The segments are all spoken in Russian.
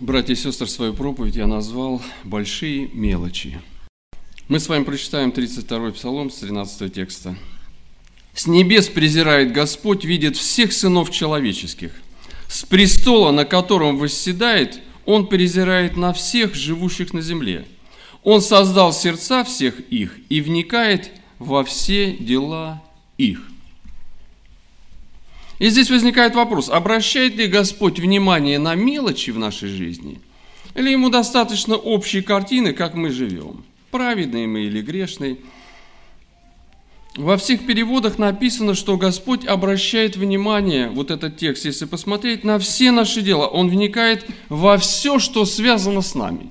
Братья и сестры, свою проповедь я назвал «Большие мелочи». Мы с вами прочитаем 32-й Псалом с 13 текста. «С небес презирает Господь, видит всех сынов человеческих. С престола, на котором восседает, Он презирает на всех, живущих на земле. Он создал сердца всех их и вникает во все дела их». И здесь возникает вопрос, обращает ли Господь внимание на мелочи в нашей жизни, или ему достаточно общей картины, как мы живем, праведные мы или грешные. Во всех переводах написано, что Господь обращает внимание, вот этот текст, если посмотреть, на все наши дела. Он вникает во все, что связано с нами.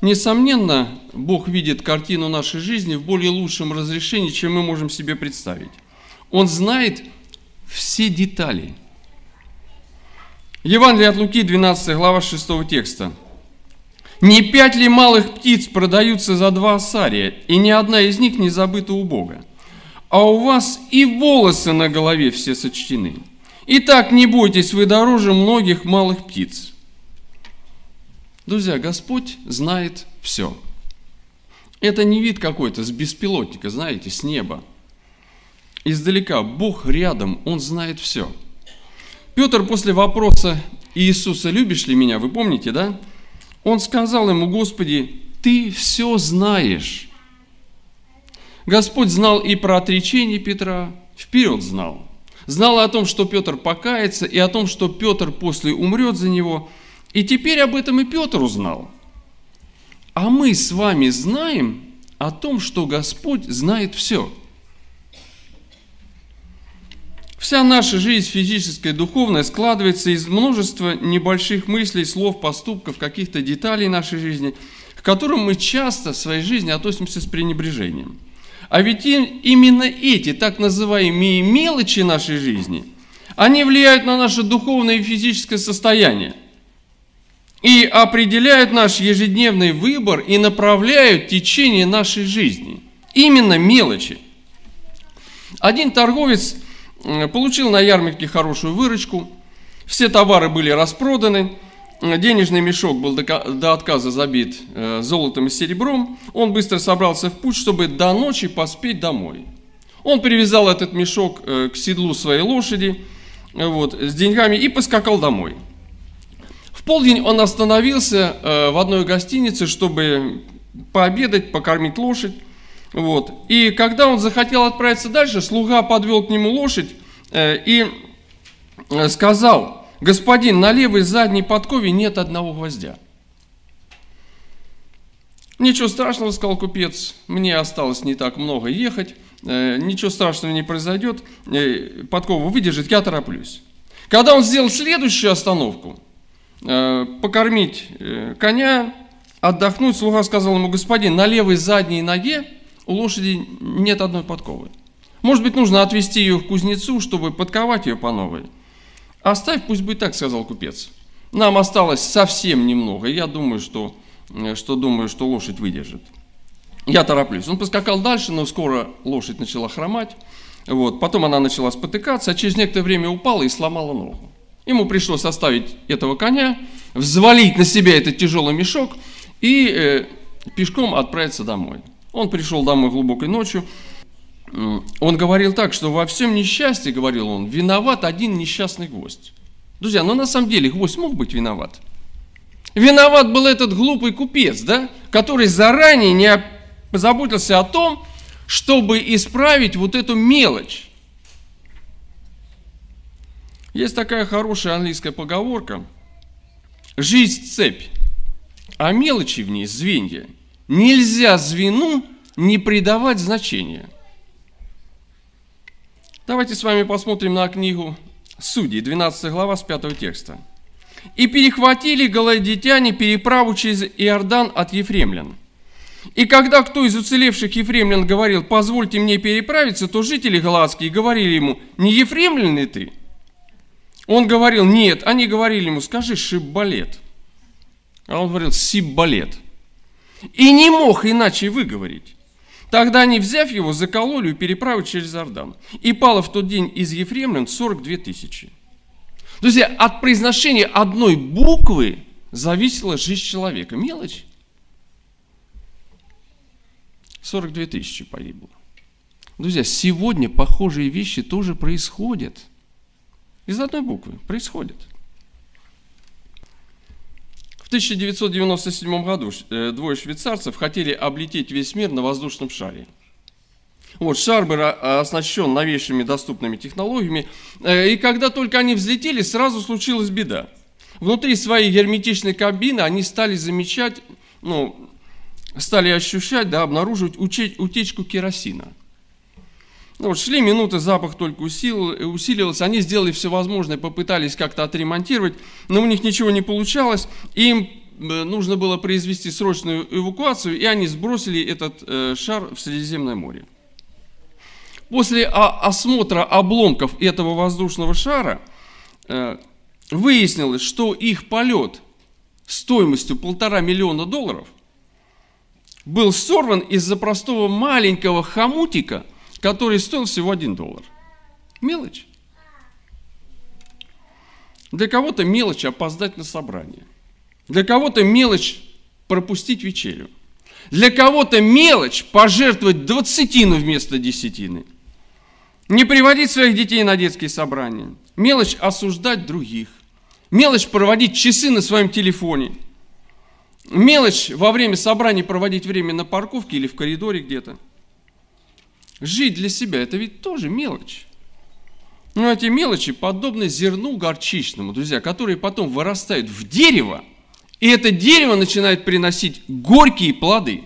Несомненно, Бог видит картину нашей жизни в более лучшем разрешении, чем мы можем себе представить. Он знает все детали. Евангелие от Луки, 12 глава 6 текста. «Не пять ли малых птиц продаются за два сария, и ни одна из них не забыта у Бога? А у вас и волосы на голове все сочтены. Итак, не бойтесь, вы дороже многих малых птиц». Друзья, Господь знает все. Это не вид какой-то с беспилотника, знаете, с неба – издалека. Бог рядом, Он знает все. Петр после вопроса «Иисуса, любишь ли меня?» Вы помните, да? Он сказал ему, «Господи, ты все знаешь». Господь знал и про отречение Петра, вперед знал. Знал о том, что Петр покается, и о том, что Петр после умрет за него. И теперь об этом и Петр узнал. А мы с вами знаем о том, что Господь знает все – Вся наша жизнь физическая и духовная складывается из множества небольших мыслей, слов, поступков, каких-то деталей нашей жизни, к которым мы часто в своей жизни относимся с пренебрежением. А ведь именно эти так называемые мелочи нашей жизни, они влияют на наше духовное и физическое состояние и определяют наш ежедневный выбор и направляют течение нашей жизни. Именно мелочи. Один торговец Э, получил на ярмарке хорошую выручку, все товары были распроданы, э, денежный мешок был до отказа забит э, золотом и серебром, он быстро собрался в путь, чтобы до ночи поспеть домой. Он привязал этот мешок к седлу своей лошади вот, с деньгами и поскакал домой. В полдень он остановился в одной гостинице, чтобы пообедать, покормить лошадь. Вот. И когда он захотел отправиться дальше, слуга подвел к нему лошадь э, и э, сказал, господин, на левой задней подкове нет одного гвоздя. Ничего страшного, сказал купец, мне осталось не так много ехать, э, ничего страшного не произойдет, подкова выдержит, я тороплюсь. Когда он сделал следующую остановку, покормить коня, отдохнуть, слуга сказал ему, господин, на левой задней ноге у лошади нет одной подковы. Может быть, нужно отвезти ее к кузнецу, чтобы подковать ее по новой. Оставь, пусть бы так, сказал купец. Нам осталось совсем немного, я думаю, что, э, что думаю, что лошадь выдержит. Я тороплюсь. Он поскакал дальше, но скоро лошадь начала хромать. Вот. Потом она начала спотыкаться, а через некоторое время упала и сломала ногу. Ему пришлось оставить этого коня, взвалить на себя этот тяжелый мешок и э, пешком отправиться домой. Он пришел домой глубокой ночью. Он говорил так, что во всем несчастье, говорил он, виноват один несчастный гвоздь. Друзья, но ну, на самом деле гвоздь мог быть виноват. Виноват был этот глупый купец, да, который заранее не позаботился о том, чтобы исправить вот эту мелочь. Есть такая хорошая английская поговорка. Жизнь – цепь, а мелочи в ней – звенья – Нельзя звену не придавать значения. Давайте с вами посмотрим на книгу Судей, 12 глава с 5 текста. «И перехватили голодитяне переправу через Иордан от ефремлян. И когда кто из уцелевших ефремлян говорил, позвольте мне переправиться, то жители Галатские говорили ему, не ефремлян ли ты? Он говорил, нет, они говорили ему, скажи шиббалет. А он говорил, сиббалет и не мог иначе выговорить. Тогда они, взяв его, закололи и переправили через Ордан. И пало в тот день из Ефремлян 42 тысячи. Друзья, от произношения одной буквы зависела жизнь человека. Мелочь. 42 тысячи погибло. Друзья, сегодня похожие вещи тоже происходят. Из одной буквы происходят. 1997 году э, двое швейцарцев хотели облететь весь мир на воздушном шаре. Вот, шар был а, оснащен новейшими доступными технологиями, э, и когда только они взлетели, сразу случилась беда. Внутри своей герметичной кабины они стали замечать, ну, стали ощущать, да, обнаруживать утечку керосина – ну вот шли минуты, запах только усилил, усилился, они сделали все возможное, попытались как-то отремонтировать, но у них ничего не получалось, им э, нужно было произвести срочную эвакуацию, и они сбросили этот э, шар в Средиземное море. После осмотра обломков этого воздушного шара э, выяснилось, что их полет стоимостью полтора миллиона долларов был сорван из-за простого маленького хомутика – который стоил всего 1 доллар. Мелочь. Для кого-то мелочь опоздать на собрание. Для кого-то мелочь пропустить вечерю. Для кого-то мелочь пожертвовать двадцатину вместо десятины. Не приводить своих детей на детские собрания. Мелочь осуждать других. Мелочь проводить часы на своем телефоне. Мелочь во время собраний проводить время на парковке или в коридоре где-то. Жить для себя – это ведь тоже мелочь. Но ну, а эти мелочи подобны зерну горчичному, друзья, которые потом вырастают в дерево, и это дерево начинает приносить горькие плоды.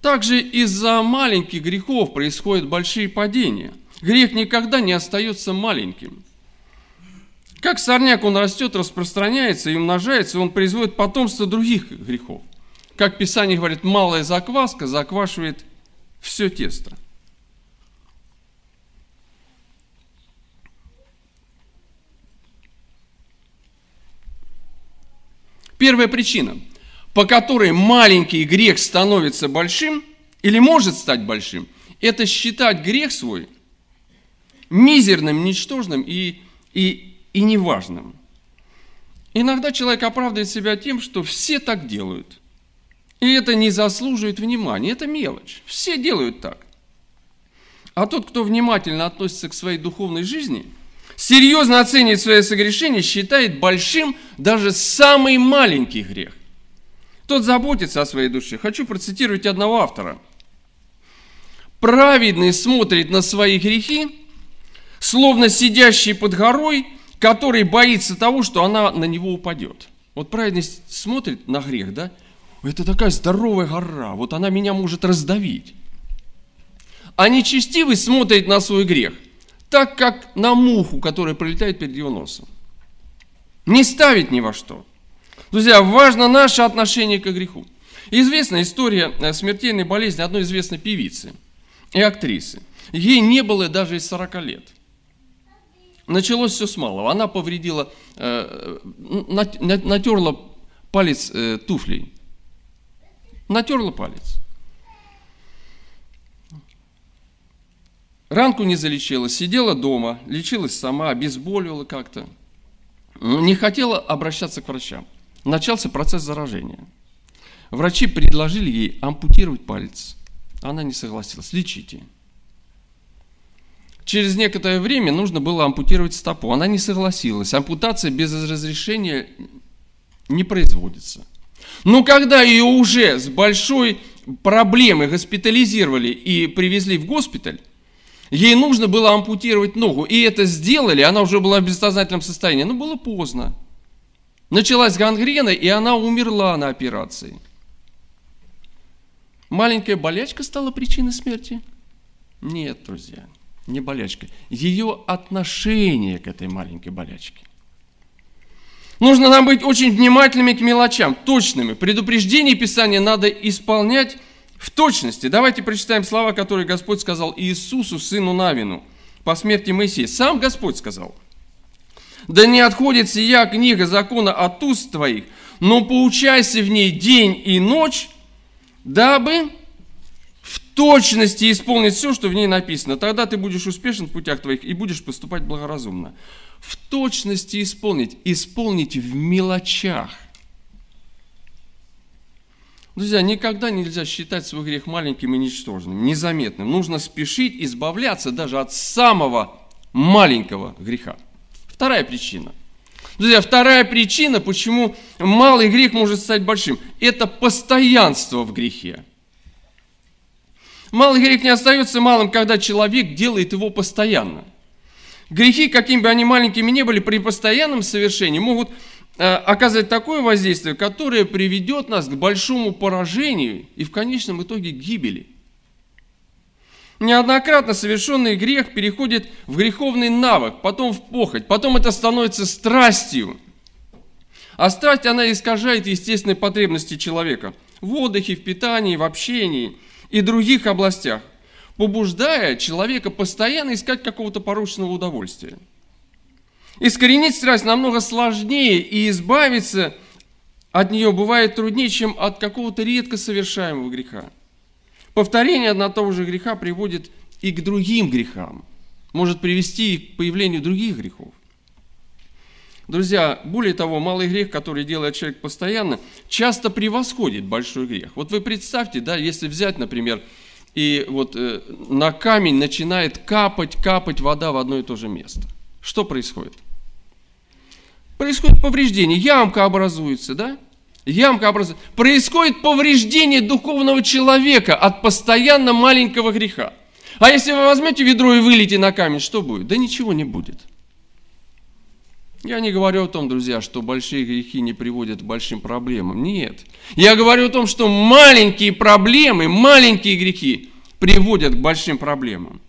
Также из-за маленьких грехов происходят большие падения. Грех никогда не остается маленьким. Как сорняк, он растет, распространяется и умножается, и он производит потомство других грехов. Как Писание говорит, малая закваска заквашивает все тесто. Первая причина, по которой маленький грех становится большим или может стать большим, это считать грех свой мизерным, ничтожным и, и, и неважным. Иногда человек оправдывает себя тем, что все так делают – и это не заслуживает внимания, это мелочь. Все делают так. А тот, кто внимательно относится к своей духовной жизни, серьезно оценивает свои согрешения, считает большим даже самый маленький грех. Тот заботится о своей душе. Хочу процитировать одного автора. Праведный смотрит на свои грехи, словно сидящий под горой, который боится того, что она на него упадет. Вот праведность смотрит на грех, да, это такая здоровая гора, вот она меня может раздавить. А нечестивый смотрит на свой грех, так как на муху, которая пролетает перед его носом. Не ставит ни во что. Друзья, важно наше отношение к греху. Известная история смертельной болезни одной известной певицы и актрисы. Ей не было даже и 40 лет. Началось все с малого. Она повредила, э, э, натерла палец э, туфлей Натерла палец. Ранку не залечила, сидела дома, лечилась сама, обезболивала как-то. Не хотела обращаться к врачам. Начался процесс заражения. Врачи предложили ей ампутировать палец. Она не согласилась. Лечите. Через некоторое время нужно было ампутировать стопу. Она не согласилась. Ампутация без разрешения не производится. Но ну, когда ее уже с большой проблемой госпитализировали и привезли в госпиталь, ей нужно было ампутировать ногу. И это сделали, она уже была в бессознательном состоянии, но было поздно. Началась гангрена, и она умерла на операции. Маленькая болячка стала причиной смерти? Нет, друзья, не болячка. Ее отношение к этой маленькой болячке. Нужно нам быть очень внимательными к мелочам, точными. Предупреждение Писания надо исполнять в точности. Давайте прочитаем слова, которые Господь сказал Иисусу, сыну Навину, по смерти Моисея. Сам Господь сказал, «Да не отходит сия книга закона от уст твоих, но поучайся в ней день и ночь, дабы в точности исполнить все, что в ней написано. Тогда ты будешь успешен в путях твоих и будешь поступать благоразумно» в точности исполнить, исполнить в мелочах. Друзья, никогда нельзя считать свой грех маленьким и ничтожным, незаметным. Нужно спешить избавляться даже от самого маленького греха. Вторая причина. Друзья, вторая причина, почему малый грех может стать большим, это постоянство в грехе. Малый грех не остается малым, когда человек делает его постоянно. Грехи, какими бы они маленькими ни были, при постоянном совершении могут э, оказать такое воздействие, которое приведет нас к большому поражению и в конечном итоге к гибели. Неоднократно совершенный грех переходит в греховный навык, потом в похоть, потом это становится страстью. А страсть, она искажает естественные потребности человека в отдыхе, в питании, в общении и других областях побуждая человека постоянно искать какого-то порочного удовольствия. Искоренить страсть намного сложнее, и избавиться от нее бывает труднее, чем от какого-то редко совершаемого греха. Повторение одного того же греха приводит и к другим грехам, может привести к появлению других грехов. Друзья, более того, малый грех, который делает человек постоянно, часто превосходит большой грех. Вот вы представьте, да, если взять, например, и вот э, на камень начинает капать, капать вода в одно и то же место. Что происходит? Происходит повреждение, ямка образуется, да? Ямка образуется. Происходит повреждение духовного человека от постоянно маленького греха. А если вы возьмете ведро и вылете на камень, что будет? Да ничего не будет. Я не говорю о том, друзья, что большие грехи не приводят к большим проблемам. Нет. Я говорю о том, что маленькие проблемы, маленькие грехи приводят к большим проблемам.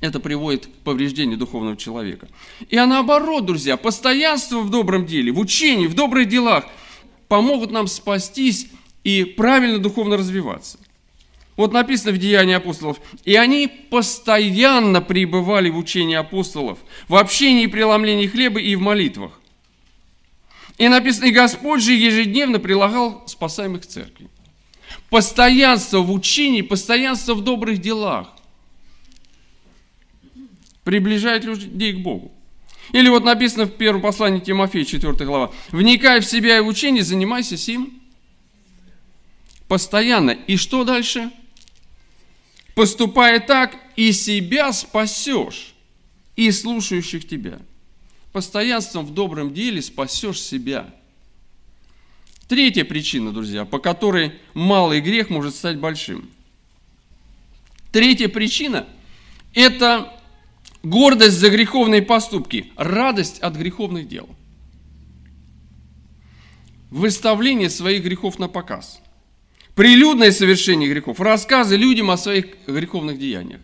Это приводит к повреждению духовного человека. И а наоборот, друзья, постоянство в добром деле, в учении, в добрых делах помогут нам спастись и правильно духовно развиваться. Вот написано в Деянии апостолов. «И они постоянно пребывали в учении апостолов, в общении и преломлении хлеба и в молитвах». И написано, «И Господь же ежедневно прилагал спасаемых к церкви». Постоянство в учении, постоянство в добрых делах приближает людей к Богу. Или вот написано в первом послании Тимофея, 4 глава. «Вникай в себя и в учение, занимайся сим постоянно». И что дальше? Поступая так, и себя спасешь, и слушающих тебя. Постоянством в добром деле спасешь себя. Третья причина, друзья, по которой малый грех может стать большим. Третья причина – это гордость за греховные поступки, радость от греховных дел. Выставление своих грехов на показ – прилюдное совершение грехов, рассказы людям о своих греховных деяниях.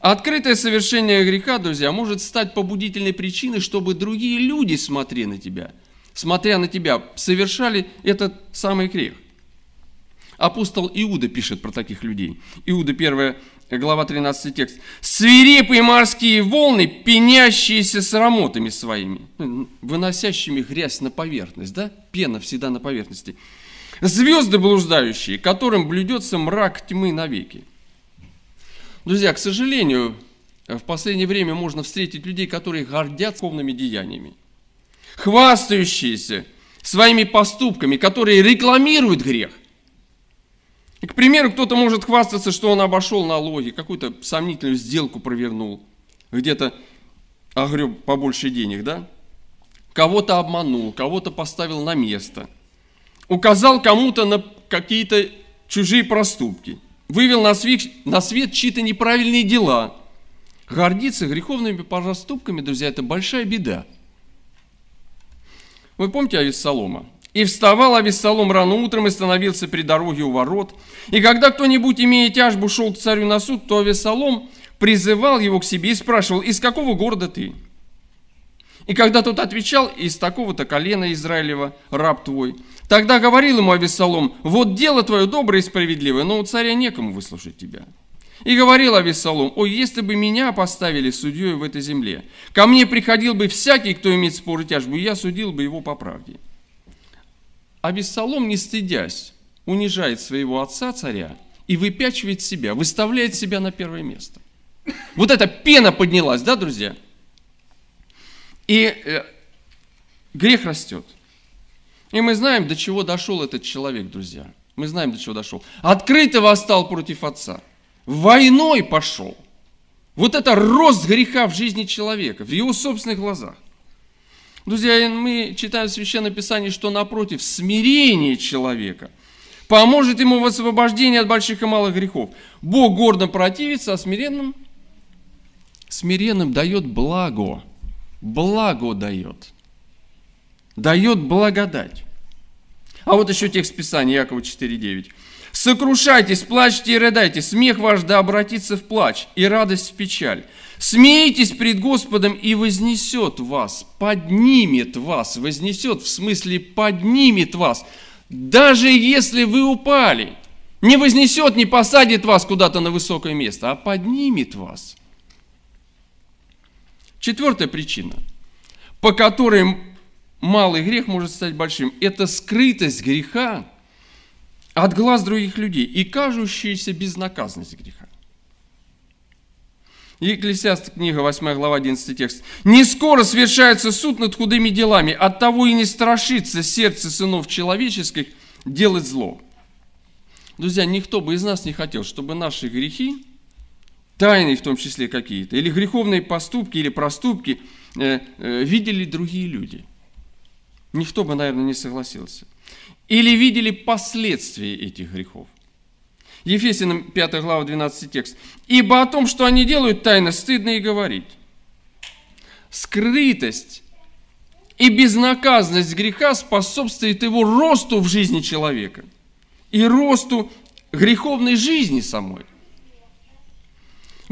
Открытое совершение греха, друзья, может стать побудительной причиной, чтобы другие люди, смотря на тебя, смотря на тебя, совершали этот самый грех. Апостол Иуда пишет про таких людей. Иуда 1 глава 13 текст. «Свирепые морские волны, пенящиеся с рамотами своими, ну, выносящими грязь на поверхность». Да? Пена всегда на поверхности звезды блуждающие, которым блюдется мрак тьмы навеки. Друзья, к сожалению, в последнее время можно встретить людей, которые гордятся духовными деяниями, хвастающиеся своими поступками, которые рекламируют грех. И, к примеру, кто-то может хвастаться, что он обошел налоги, какую-то сомнительную сделку провернул, где-то огреб побольше денег, да? Кого-то обманул, кого-то поставил на место – указал кому-то на какие-то чужие проступки, вывел на свет, на свет чьи-то неправильные дела. Гордиться греховными проступками, друзья, это большая беда. Вы помните Авессалома? И вставал Авессалом рано утром и становился при дороге у ворот. И когда кто-нибудь, имея тяжбу, шел к царю на суд, то Авессалом призывал его к себе и спрашивал, из какого города ты? И когда тот отвечал, из такого-то колена Израилева раб твой, тогда говорил ему Авессалом, вот дело твое доброе и справедливое, но у царя некому выслушать тебя. И говорил Авессалом, о, если бы меня поставили судьей в этой земле, ко мне приходил бы всякий, кто имеет спор и тяжбу, и я судил бы его по правде. Авессалом, не стыдясь, унижает своего отца царя и выпячивает себя, выставляет себя на первое место. Вот эта пена поднялась, да, друзья? И э, грех растет. И мы знаем, до чего дошел этот человек, друзья. Мы знаем, до чего дошел. Открыто восстал против отца. Войной пошел. Вот это рост греха в жизни человека, в его собственных глазах. Друзья, мы читаем в Священном Писании, что напротив, смирение человека поможет ему в освобождении от больших и малых грехов. Бог гордо противится, а смиренным, смиренным дает благо благо дает. Дает благодать. А вот еще текст Писания, Якова 4.9. «Сокрушайтесь, плачьте и рыдайте, смех ваш да обратится в плач, и радость в печаль. Смейтесь пред Господом, и вознесет вас, поднимет вас, вознесет, в смысле поднимет вас, даже если вы упали». Не вознесет, не посадит вас куда-то на высокое место, а поднимет вас – Четвертая причина, по которой малый грех может стать большим, это скрытость греха от глаз других людей и кажущаяся безнаказанность греха. Екклесиаст, книга 8 глава 11 текст. «Не скоро совершается суд над худыми делами, от того и не страшится сердце сынов человеческих делать зло». Друзья, никто бы из нас не хотел, чтобы наши грехи тайны в том числе какие-то, или греховные поступки, или проступки э, э, видели другие люди. Никто бы, наверное, не согласился. Или видели последствия этих грехов. Ефесянам 5 глава 12 текст. «Ибо о том, что они делают тайно, стыдно и говорить». Скрытость и безнаказанность греха способствует его росту в жизни человека и росту греховной жизни самой.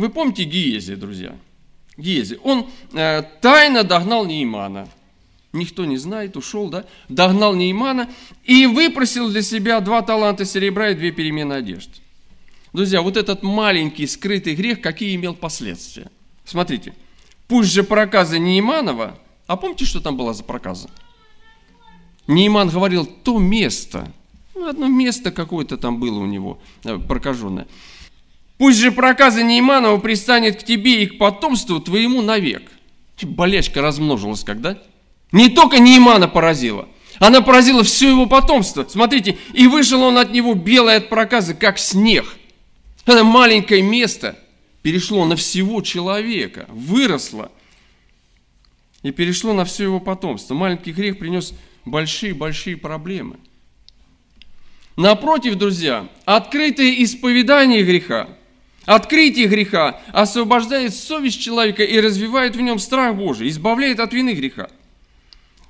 Вы помните Гиези, друзья? Гиези. Он э, тайно догнал Неймана. Никто не знает, ушел, да? Догнал Неймана и выпросил для себя два таланта серебра и две перемены одежды. Друзья, вот этот маленький скрытый грех, какие имел последствия? Смотрите, пусть же проказы Нейманова, а помните, что там была за проказа? Нейман говорил, то место, ну, одно место какое-то там было у него э, прокаженное – Пусть же проказа Нейманова пристанет к тебе и к потомству твоему навек. Болячка размножилась когда? Не только Неймана поразила, она поразила все его потомство. Смотрите, и вышел он от него белый от проказа, как снег. Это маленькое место перешло на всего человека, выросло и перешло на все его потомство. Маленький грех принес большие-большие проблемы. Напротив, друзья, открытое исповедание греха – Открытие греха освобождает совесть человека и развивает в нем страх Божий, избавляет от вины греха.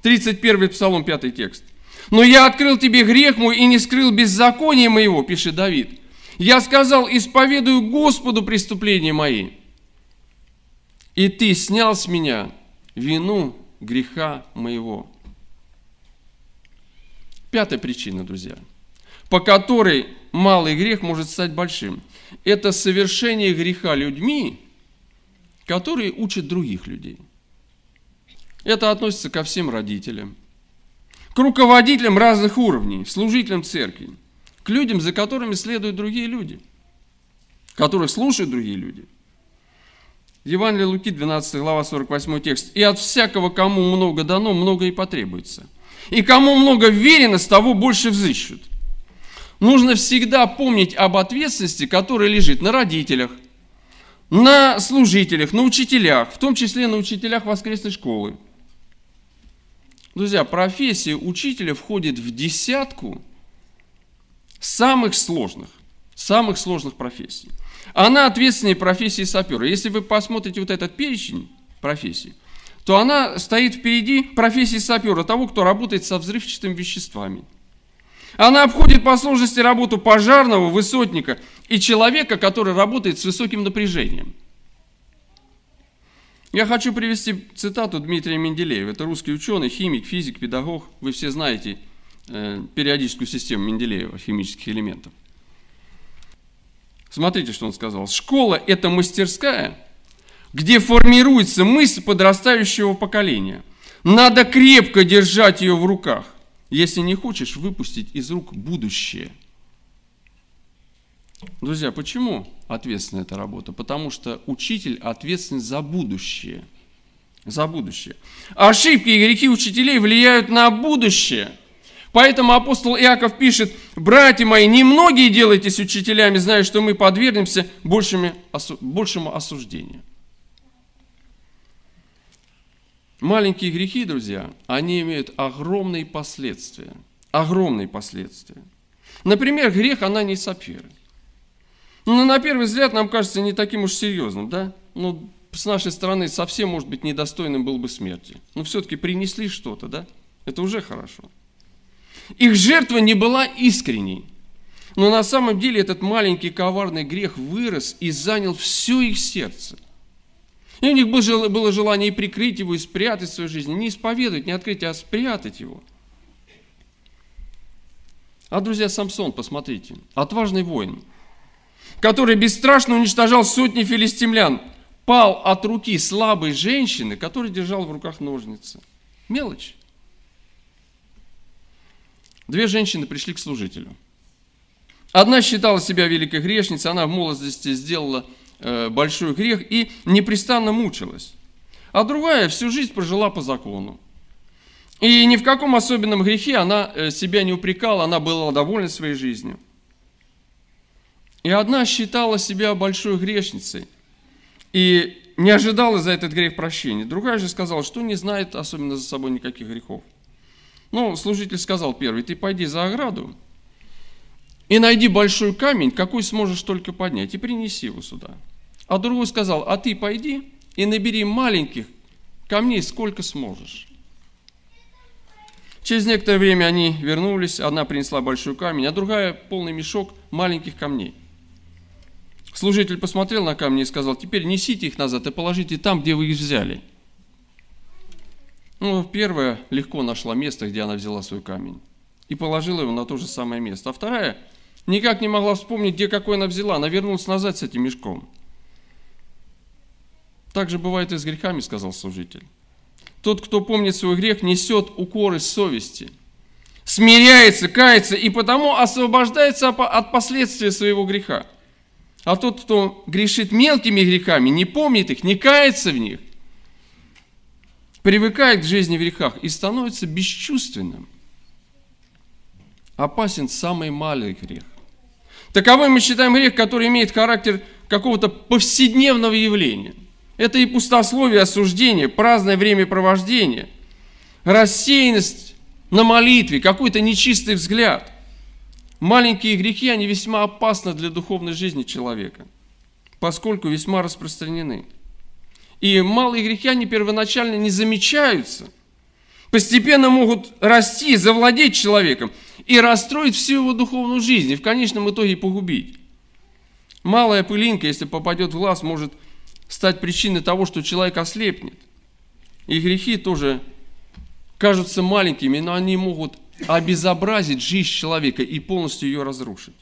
31 Псалом, 5 текст. «Но я открыл тебе грех мой и не скрыл беззаконие моего», пишет Давид. «Я сказал, исповедую Господу преступления мои, и ты снял с меня вину греха моего». Пятая причина, друзья, по которой малый грех может стать большим –– это совершение греха людьми, которые учат других людей. Это относится ко всем родителям, к руководителям разных уровней, служителям церкви, к людям, за которыми следуют другие люди, которые слушают другие люди. Евангелие Луки, 12 глава, 48 текст. «И от всякого, кому много дано, много и потребуется. И кому много верено, с того больше взыщут нужно всегда помнить об ответственности, которая лежит на родителях, на служителях, на учителях, в том числе на учителях воскресной школы. Друзья, профессия учителя входит в десятку самых сложных, самых сложных профессий. Она ответственнее профессии сапера. Если вы посмотрите вот этот перечень профессий, то она стоит впереди профессии сапера, того, кто работает со взрывчатыми веществами – она обходит по сложности работу пожарного, высотника и человека, который работает с высоким напряжением. Я хочу привести цитату Дмитрия Менделеева. Это русский ученый, химик, физик, педагог. Вы все знаете э, периодическую систему Менделеева химических элементов. Смотрите, что он сказал. Школа – это мастерская, где формируется мысль подрастающего поколения. Надо крепко держать ее в руках если не хочешь выпустить из рук будущее. Друзья, почему ответственна эта работа? Потому что учитель ответственен за будущее. За будущее. Ошибки и грехи учителей влияют на будущее. Поэтому апостол Иаков пишет, «Братья мои, немногие делайтесь учителями, зная, что мы подвергнемся большему осуждению». Маленькие грехи, друзья, они имеют огромные последствия. Огромные последствия. Например, грех Анании Сапфиры. Ну, на первый взгляд, нам кажется не таким уж серьезным, да? Ну, с нашей стороны совсем, может быть, недостойным был бы смерти. Но все-таки принесли что-то, да? Это уже хорошо. Их жертва не была искренней. Но на самом деле этот маленький коварный грех вырос и занял все их сердце – и у них было желание и прикрыть его, и спрятать в своей жизни. Не исповедовать, не открыть, а спрятать его. А, друзья, Самсон, посмотрите, отважный воин, который бесстрашно уничтожал сотни филистимлян, пал от руки слабой женщины, которая держала в руках ножницы. Мелочь. Две женщины пришли к служителю. Одна считала себя великой грешницей, она в молодости сделала Э, большой грех и непрестанно мучилась. А другая всю жизнь прожила по закону. И ни в каком особенном грехе она э, себя не упрекала, она была довольна своей жизнью. И одна считала себя большой грешницей и не ожидала за этот грех прощения. Другая же сказала, что не знает особенно за собой никаких грехов. Ну, служитель сказал первый, ты пойди за ограду и найди большой камень, какой сможешь только поднять, и принеси его сюда. А другой сказал, а ты пойди и набери маленьких камней сколько сможешь. Через некоторое время они вернулись, одна принесла большой камень, а другая полный мешок маленьких камней. Служитель посмотрел на камни и сказал, теперь несите их назад и положите там, где вы их взяли. Ну, первая легко нашла место, где она взяла свой камень, и положила его на то же самое место. А вторая никак не могла вспомнить, где какой она взяла, она вернулась назад с этим мешком – так же бывает и с грехами, сказал служитель. Тот, кто помнит свой грех, несет укоры совести, смиряется, кается и потому освобождается от последствий своего греха. А тот, кто грешит мелкими грехами, не помнит их, не кается в них, привыкает к жизни в грехах и становится бесчувственным. Опасен самый маленький грех. Таковой мы считаем грех, который имеет характер какого-то повседневного явления – это и пустословие осуждение, праздное времяпровождение, рассеянность на молитве, какой-то нечистый взгляд. Маленькие грехи, они весьма опасны для духовной жизни человека, поскольку весьма распространены. И малые грехи, они первоначально не замечаются, постепенно могут расти, завладеть человеком и расстроить всю его духовную жизнь и в конечном итоге погубить. Малая пылинка, если попадет в глаз, может стать причиной того, что человек ослепнет. И грехи тоже кажутся маленькими, но они могут обезобразить жизнь человека и полностью ее разрушить.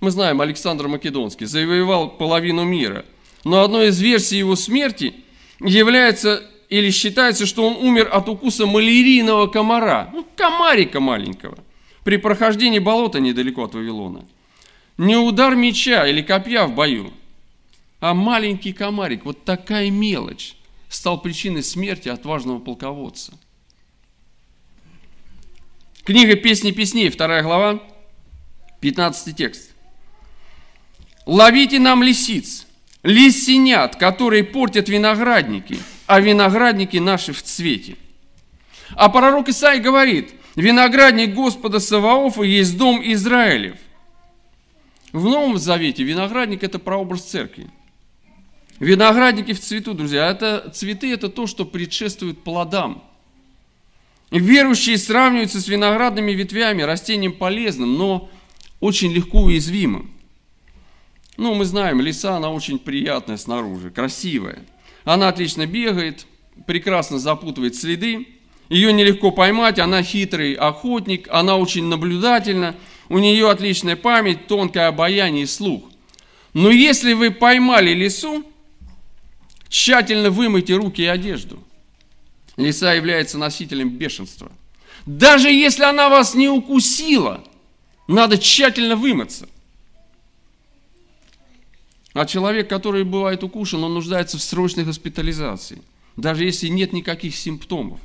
Мы знаем, Александр Македонский завоевал половину мира, но одной из версий его смерти является или считается, что он умер от укуса малярийного комара, ну, комарика маленького, при прохождении болота недалеко от Вавилона. Не удар меча или копья в бою, а маленький комарик, вот такая мелочь, стал причиной смерти отважного полководца. Книга «Песни песней», вторая глава, 15 текст. «Ловите нам лисиц, лисенят, которые портят виноградники, а виноградники наши в цвете». А пророк Исаи говорит, «Виноградник Господа Саваофа есть дом Израилев». В Новом Завете виноградник – это прообраз церкви – Виноградники в цвету, друзья, это цветы, это то, что предшествует плодам. Верующие сравниваются с виноградными ветвями, растением полезным, но очень легко уязвимым. Ну, мы знаем, лиса, она очень приятная снаружи, красивая. Она отлично бегает, прекрасно запутывает следы, ее нелегко поймать, она хитрый охотник, она очень наблюдательна, у нее отличная память, тонкое обаяние и слух. Но если вы поймали лису, Тщательно вымойте руки и одежду. Лиса является носителем бешенства. Даже если она вас не укусила, надо тщательно вымыться. А человек, который бывает укушен, он нуждается в срочной госпитализации, даже если нет никаких симптомов.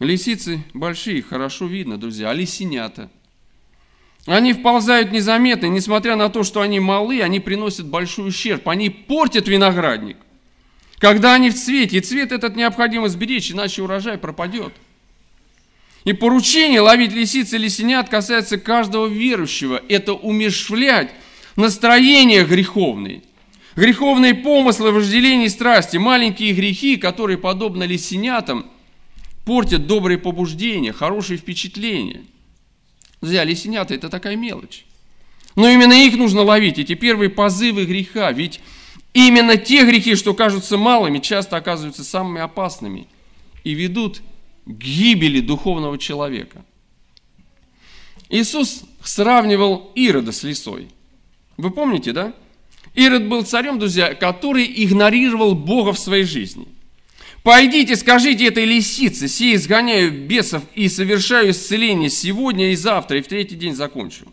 Лисицы большие, хорошо видно, друзья, а лисенята – они вползают незаметно, несмотря на то, что они малы, они приносят большой ущерб, они портят виноградник. Когда они в цвете, и цвет этот необходимо сберечь, иначе урожай пропадет. И поручение ловить лисицы или синят касается каждого верующего. Это умершвлять настроение греховные, греховные помыслы, вожделения страсти, маленькие грехи, которые, подобно лисенятам, портят добрые побуждения, хорошие впечатления – взяли синята – это такая мелочь. Но именно их нужно ловить, эти первые позывы греха, ведь именно те грехи, что кажутся малыми, часто оказываются самыми опасными и ведут к гибели духовного человека. Иисус сравнивал Ирода с лисой. Вы помните, да? Ирод был царем, друзья, который игнорировал Бога в своей жизни. Пойдите, скажите этой лисице, сей изгоняю бесов и совершаю исцеление сегодня и завтра, и в третий день закончу.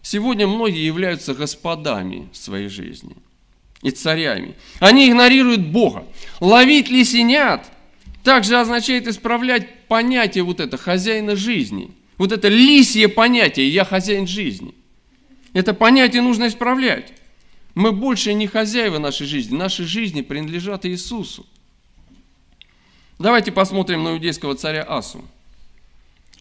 Сегодня многие являются господами своей жизни и царями. Они игнорируют Бога. Ловить лисенят также означает исправлять понятие вот это, хозяина жизни. Вот это лисье понятие «я хозяин жизни». Это понятие нужно исправлять. Мы больше не хозяева нашей жизни, наши жизни принадлежат Иисусу. Давайте посмотрим на иудейского царя Асу.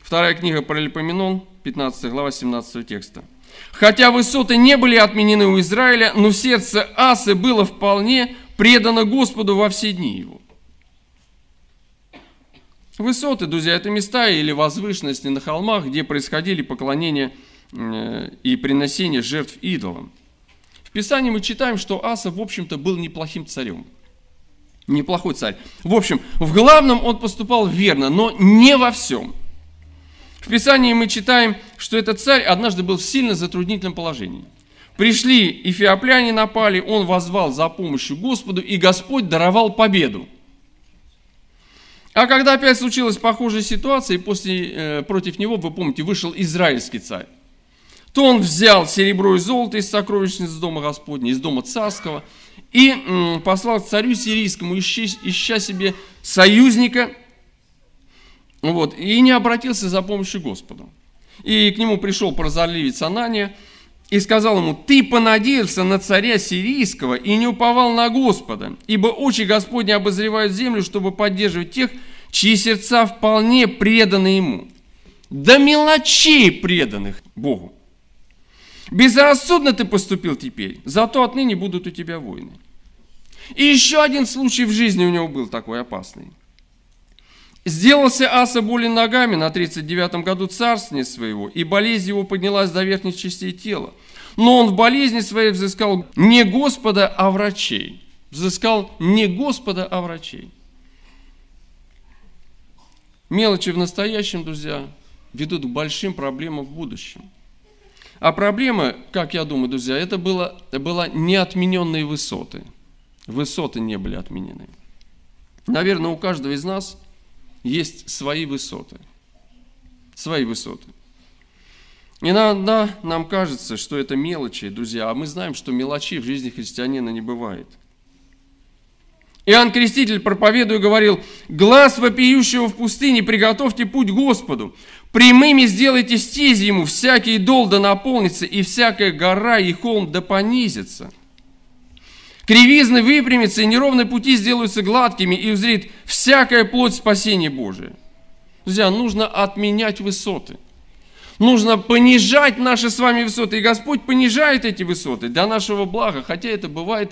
Вторая книга Паралипоменон, 15 глава 17 текста. Хотя высоты не были отменены у Израиля, но сердце Асы было вполне предано Господу во все дни его. Высоты, друзья, это места или возвышенности на холмах, где происходили поклонения э, и приносение жертв идолам – Писании мы читаем, что Аса, в общем-то, был неплохим царем. Неплохой царь. В общем, в главном он поступал верно, но не во всем. В Писании мы читаем, что этот царь однажды был в сильно затруднительном положении. Пришли эфиопляне, напали, он возвал за помощью Господу, и Господь даровал победу. А когда опять случилась похожая ситуация, и после, э, против него, вы помните, вышел израильский царь то он взял серебро и золото из сокровищницы дома Господня, из дома царского, и послал царю сирийскому, ища, ища себе союзника, вот, и не обратился за помощью Господу. И к нему пришел прозорливец Анания и сказал ему, «Ты понадеялся на царя сирийского и не уповал на Господа, ибо очи Господни обозревают землю, чтобы поддерживать тех, чьи сердца вполне преданы Ему, до мелочей преданных Богу». Безрассудно ты поступил теперь, зато отныне будут у тебя войны. И еще один случай в жизни у него был такой опасный. Сделался Аса болен ногами на 39-м году царствования своего, и болезнь его поднялась до верхних частей тела. Но он в болезни своей взыскал не Господа, а врачей. Взыскал не Господа, а врачей. Мелочи в настоящем, друзья, ведут к большим проблемам в будущем. А проблема, как я думаю, друзья, это было, было неотмененные высоты. Высоты не были отменены. Наверное, у каждого из нас есть свои высоты. Свои высоты. Иногда нам кажется, что это мелочи, друзья, а мы знаем, что мелочи в жизни христианина не бывает – Иоанн Креститель, проповедуя, говорил, «Глаз вопиющего в пустыне, приготовьте путь Господу, прямыми сделайте стези ему, всякий дол да наполнится, и всякая гора и холм да понизится». Кривизны выпрямятся, и неровные пути сделаются гладкими, и узрит всякая плоть спасения Божия. Друзья, нужно отменять высоты. Нужно понижать наши с вами высоты. И Господь понижает эти высоты для нашего блага, хотя это бывает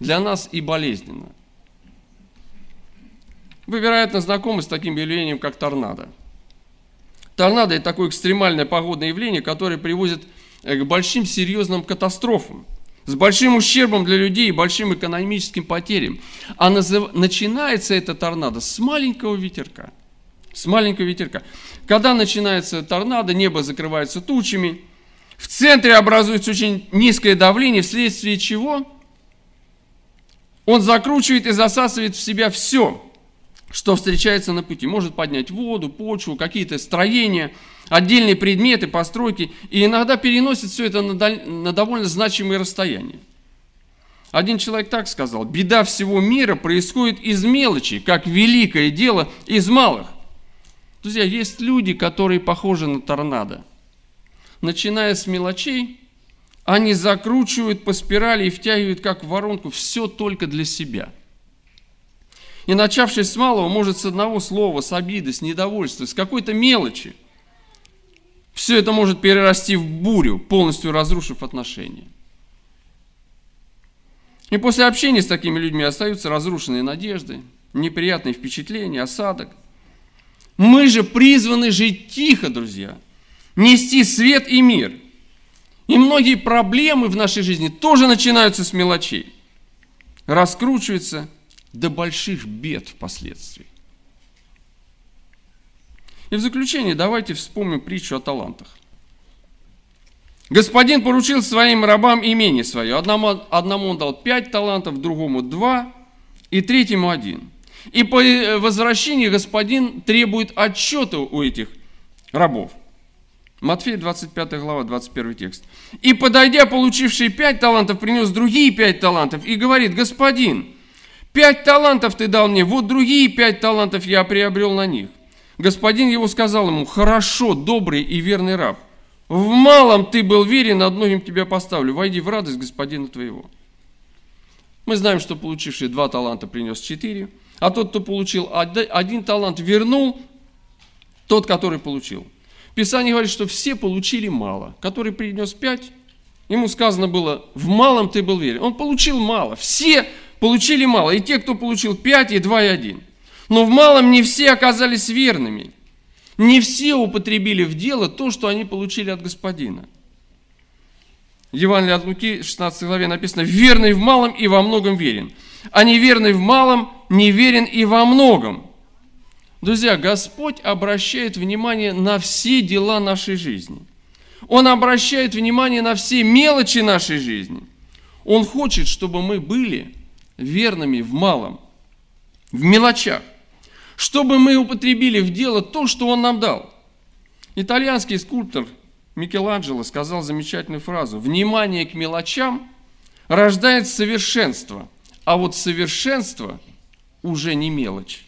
для нас и болезненно. Вы, вероятно, знакомы с таким явлением, как торнадо. Торнадо – это такое экстремальное погодное явление, которое приводит э, к большим серьезным катастрофам, с большим ущербом для людей и большим экономическим потерям. А назыв... начинается это торнадо с маленького ветерка. С маленького ветерка. Когда начинается торнадо, небо закрывается тучами, в центре образуется очень низкое давление, вследствие чего он закручивает и засасывает в себя все – что встречается на пути. Может поднять воду, почву, какие-то строения, отдельные предметы, постройки, и иногда переносит все это на, даль... на довольно значимые расстояния. Один человек так сказал, беда всего мира происходит из мелочи, как великое дело из малых. Друзья, есть люди, которые похожи на торнадо. Начиная с мелочей, они закручивают по спирали и втягивают как в воронку все только для себя – и начавшись с малого, может с одного слова, с обиды, с недовольства, с какой-то мелочи, все это может перерасти в бурю, полностью разрушив отношения. И после общения с такими людьми остаются разрушенные надежды, неприятные впечатления, осадок. Мы же призваны жить тихо, друзья, нести свет и мир. И многие проблемы в нашей жизни тоже начинаются с мелочей, раскручиваются – до больших бед впоследствии. И в заключение давайте вспомним притчу о талантах. Господин поручил своим рабам имение свое. Одному, одному он дал пять талантов, другому два, и третьему один. И по э, возвращении господин требует отчета у этих рабов. Матфея 25 глава, 21 текст. «И подойдя, получивший пять талантов, принес другие пять талантов и говорит, «Господин, Пять талантов ты дал мне, вот другие пять талантов я приобрел на них. Господин его сказал ему, хорошо, добрый и верный раб, в малом ты был верен, над многим тебя поставлю, войди в радость господина твоего. Мы знаем, что получивший два таланта принес четыре, а тот, кто получил один талант, вернул тот, который получил. Писание говорит, что все получили мало. Который принес пять, ему сказано было, в малом ты был верен. Он получил мало. Все получили мало, и те, кто получил 5, и 2, и 1. Но в малом не все оказались верными. Не все употребили в дело то, что они получили от Господина. Евангелие от Луки, 16 главе написано, «Верный в малом и во многом верен, а неверный в малом не верен и во многом». Друзья, Господь обращает внимание на все дела нашей жизни. Он обращает внимание на все мелочи нашей жизни. Он хочет, чтобы мы были верными в малом, в мелочах, чтобы мы употребили в дело то, что Он нам дал. Итальянский скульптор Микеланджело сказал замечательную фразу «Внимание к мелочам рождает совершенство, а вот совершенство уже не мелочь».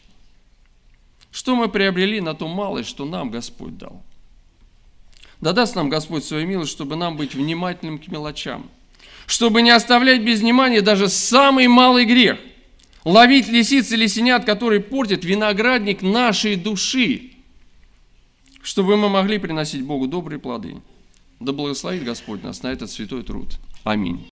Что мы приобрели на то малое, что нам Господь дал? Да даст нам Господь свою милость, чтобы нам быть внимательным к мелочам – чтобы не оставлять без внимания даже самый малый грех. Ловить лисиц или синят, который портит виноградник нашей души, чтобы мы могли приносить Богу добрые плоды. Да благословит Господь нас на этот святой труд. Аминь.